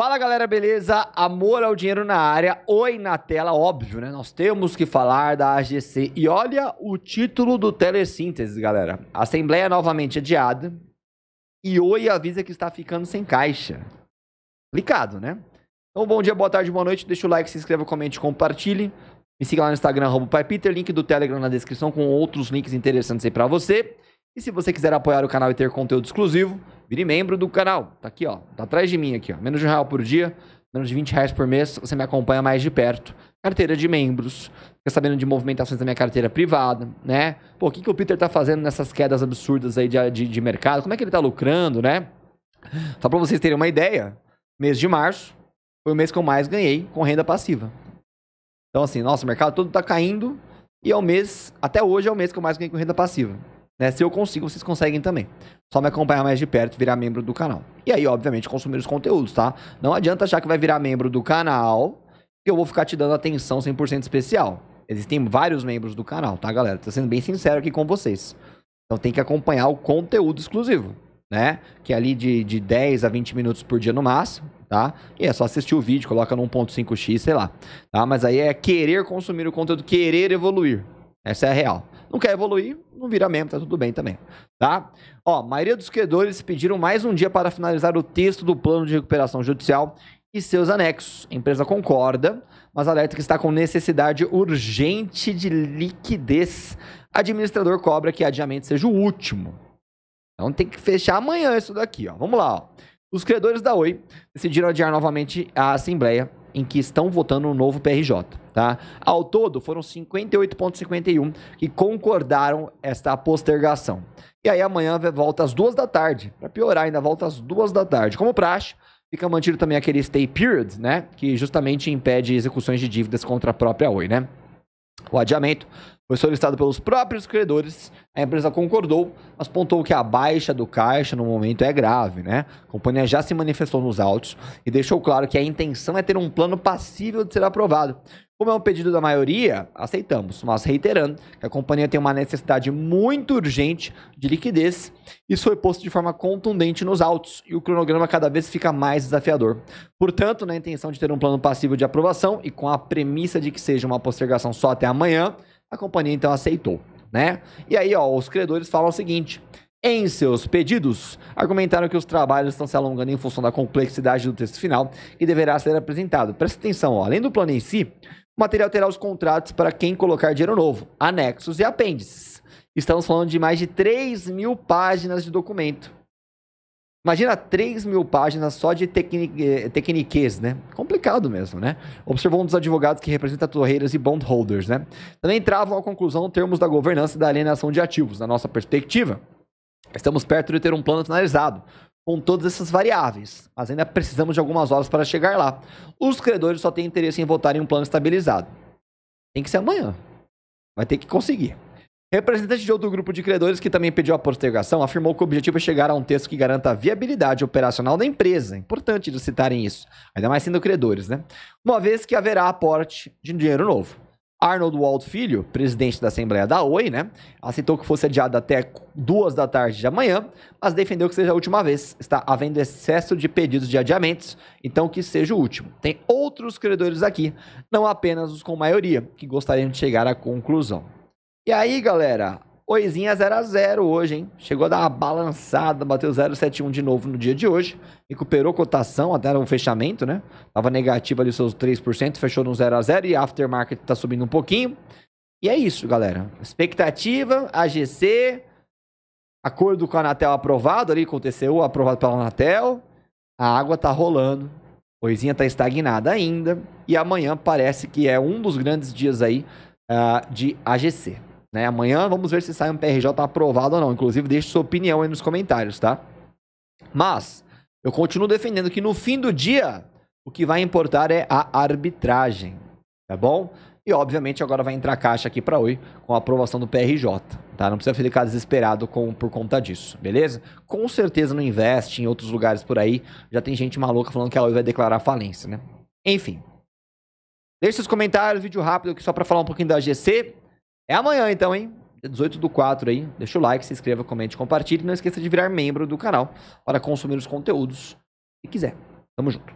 Fala galera, beleza? Amor ao dinheiro na área. Oi na tela, óbvio, né? Nós temos que falar da AGC. E olha o título do telesíntese, galera. Assembleia novamente adiada. E oi avisa que está ficando sem caixa. Complicado, né? Então, bom dia, boa tarde, boa noite. Deixa o like, se inscreva, comente, compartilhe. Me siga lá no Instagram, arroba Peter, link do Telegram na descrição com outros links interessantes aí para você. E se você quiser apoiar o canal e ter conteúdo exclusivo, Vire membro do canal. Tá aqui, ó. Tá atrás de mim aqui, ó. Menos de um real por dia, menos de 20 reais por mês. Você me acompanha mais de perto. Carteira de membros. Fica sabendo de movimentações da minha carteira privada, né? Pô, o que, que o Peter tá fazendo nessas quedas absurdas aí de, de, de mercado? Como é que ele tá lucrando, né? Só pra vocês terem uma ideia, mês de março foi o mês que eu mais ganhei com renda passiva. Então, assim, nossa, o mercado todo tá caindo. E é o mês, até hoje é o mês que eu mais ganhei com renda passiva. Né? Se eu consigo, vocês conseguem também. Só me acompanhar mais de perto, virar membro do canal. E aí, obviamente, consumir os conteúdos, tá? Não adianta achar que vai virar membro do canal que eu vou ficar te dando atenção 100% especial. Existem vários membros do canal, tá, galera? Tô sendo bem sincero aqui com vocês. Então tem que acompanhar o conteúdo exclusivo, né? Que é ali de, de 10 a 20 minutos por dia no máximo, tá? E é só assistir o vídeo, coloca no 1.5x, sei lá. Tá? Mas aí é querer consumir o conteúdo, querer evoluir, essa é a real. Não quer evoluir, não vira membro, tá tudo bem também. Tá? Ó, maioria dos credores pediram mais um dia para finalizar o texto do plano de recuperação judicial e seus anexos. A empresa concorda, mas alerta que está com necessidade urgente de liquidez. Administrador cobra que adiamento seja o último. Então tem que fechar amanhã isso daqui, ó. Vamos lá, ó. Os credores da Oi decidiram adiar novamente a assembleia em que estão votando no novo PRJ. Tá? Ao todo, foram 58,51 que concordaram esta postergação. E aí amanhã volta às duas da tarde. Para piorar, ainda volta às duas da tarde. Como praxe, fica mantido também aquele stay period, né? Que justamente impede execuções de dívidas contra a própria Oi, né? O adiamento foi solicitado pelos próprios credores, a empresa concordou, mas pontuou que a baixa do caixa no momento é grave, né? A companhia já se manifestou nos autos e deixou claro que a intenção é ter um plano passível de ser aprovado. Como é um pedido da maioria, aceitamos, mas reiterando que a companhia tem uma necessidade muito urgente de liquidez. Isso foi posto de forma contundente nos autos e o cronograma cada vez fica mais desafiador. Portanto, na intenção de ter um plano passível de aprovação e com a premissa de que seja uma postergação só até amanhã, a companhia então aceitou, né? E aí, ó, os credores falam o seguinte: em seus pedidos, argumentaram que os trabalhos estão se alongando em função da complexidade do texto final que deverá ser apresentado. Presta atenção, ó, além do plano em si, o material terá os contratos para quem colocar dinheiro novo, anexos e apêndices. Estamos falando de mais de 3 mil páginas de documento. Imagina 3 mil páginas só de tecni eh, tecniques, né? Complicado mesmo, né? Observou um dos advogados que representa torreiras e bondholders, né? Também travam a conclusão termos da governança e da alienação de ativos, na nossa perspectiva. Estamos perto de ter um plano finalizado, com todas essas variáveis, mas ainda precisamos de algumas horas para chegar lá. Os credores só têm interesse em votar em um plano estabilizado. Tem que ser amanhã. Vai ter que conseguir. Representante de outro grupo de credores que também pediu a postergação afirmou que o objetivo é chegar a um texto que garanta a viabilidade operacional da empresa. Importante eles citarem isso, ainda mais sendo credores, né? Uma vez que haverá aporte de dinheiro novo. Arnold Walt Filho, presidente da Assembleia da Oi, né, aceitou que fosse adiado até duas da tarde de amanhã, mas defendeu que seja a última vez. Está havendo excesso de pedidos de adiamentos, então que seja o último. Tem outros credores aqui, não apenas os com maioria, que gostariam de chegar à conclusão. E aí, galera, Oizinha 0x0 hoje, hein? Chegou a dar uma balançada, bateu 0,71 de novo no dia de hoje. Recuperou cotação até um fechamento, né? Tava negativa ali seus 3%, fechou no 0x0 e aftermarket tá subindo um pouquinho. E é isso, galera. Expectativa, AGC, acordo com a Anatel aprovado ali, aconteceu, aprovado pela Anatel. A água tá rolando, Oizinha tá estagnada ainda. E amanhã parece que é um dos grandes dias aí uh, de AGC. Né? Amanhã vamos ver se sai um PRJ aprovado ou não. Inclusive, deixe sua opinião aí nos comentários, tá? Mas, eu continuo defendendo que no fim do dia, o que vai importar é a arbitragem, tá bom? E, obviamente, agora vai entrar caixa aqui para oi com a aprovação do PRJ, tá? Não precisa ficar desesperado com, por conta disso, beleza? Com certeza no investe em outros lugares por aí, já tem gente maluca falando que a oi vai declarar falência, né? Enfim. Deixe seus comentários, vídeo rápido aqui só para falar um pouquinho da GC. É amanhã então, hein? 18 do 4 aí. Deixa o like, se inscreva, comente, compartilhe. E não esqueça de virar membro do canal para consumir os conteúdos se quiser. Tamo junto.